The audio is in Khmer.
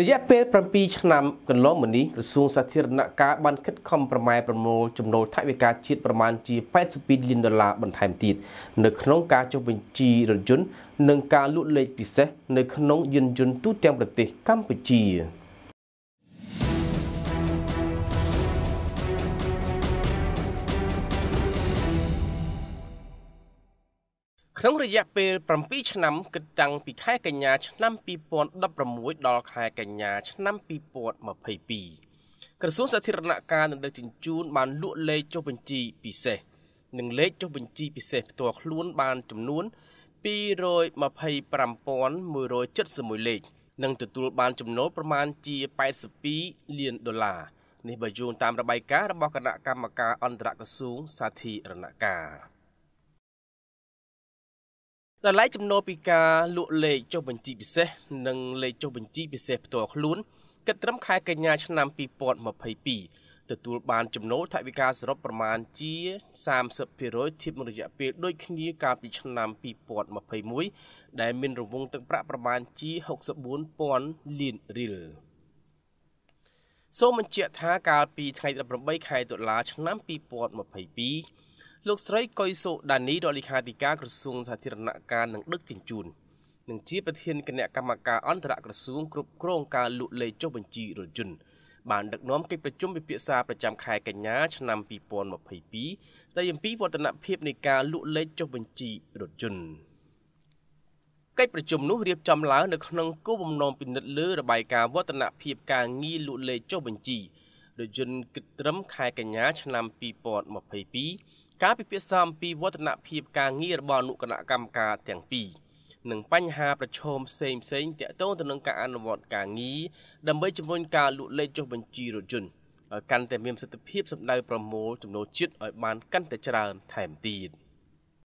រយៈពេល7ឆ្នាំកន្លងមកនេះក្រសួងសាធារណការបានខិតខំប្រម៉ែប្រមូលចំណូលថវិកាជាតិប្រមាណជា82លានដុល្លារបន្ថែមទៀតនៅក្នុងការចុះបញ្ជីរថយន្តនិងការលក់លេខពិសេសនៅក្នុងយានយន្តទូទាំងប្រទេសកម្ពុជា។ក្នុងរយៈពេល7ឆ្នាំគិតតាំងពីខែកញ្ញា ឆ្នាំ2016ដល់ខែកញ្ញាឆ្នាំ2022ក្រសួងសាធារណការនិងដឹកជញ្ជូន បានលក់លេខចុះបញ្ជីពិសេស និងលេខចុះបញ្ជីពិសេសផ្ទាល់ខ្លួនបានចំនួន225,171លេខនិងទទួលបានចំណូលប្រមាណជា82លានដុល្លារនេះបើយោងតាមរបាយការណ៍របស់គណៈកម្មការអន្តរក្រសួងសាធារណការតម្លៃចំណូលពីការលក់លេខចុះបញ្ជីពិសេសនិងលេខចុះបញ្ជីពិសេសផ្ទាល់ខ្លួនគិតត្រឹមខែកញ្ញាឆ្នាំ2022ទទួលបាន ចំណូលថវិកាសរុបប្រមាណជា30%ធៀបនឹងរយៈពេលដូចគ្នាកាលពីឆ្នាំ2021ដែល មានរង្វង់ទឹកប្រាក់ប្រមាណជា64,000លានរៀលសូមបញ្ជាក់ថាកាលពីថ្ងៃ18ខែតុលាឆ្នាំ2022លោកស្រីកុយសុដានីរដ្ឋលេខាធិការក្រសួងសាធារណការនិងដឹកជញ្ជូននិងជាប្រធានគណៈកម្មការអន្តរក្រសួងគ្រប់គ្រងការលក់លេខចុះបញ្ជីរថយន្តបានដឹកនាំកិច្ចប្រជុំពិភាក្សាប្រចាំខែកញ្ញាឆ្នាំ2022ស្ដីអំពីវឌ្ឍនភាពនៃការលក់លេខចុះបញ្ជីរថយន្តកិច្ចប្រជុំនោះរៀបចំឡើងនៅក្នុងគោលបំណងពិនិត្យលើ របាយការណ៍វឌ្ឍនភាពការងារលក់លេខចុះបញ្ជីរថយន្តគិតត្រឹមខែកញ្ញាឆ្នាំ2022ការពិភាក្សាអំពីវឌ្ឍនភាពការងាររបស់អនុគណៈកម្មការទាំងពីរនិងបញ្ហាប្រឈមផ្សេងផ្សេងទាក់ទងទៅនឹងការអនុវត្តការងារដើម្បីជំរុញការលក់លេខចុះបញ្ជីរថយន្តឲ្យកាន់តែមានប្រសិទ្ធភាពសម្ដៅប្រមូលចំណូលជាតិឲ្យបានកាន់តែច្រើនថែមទៀត។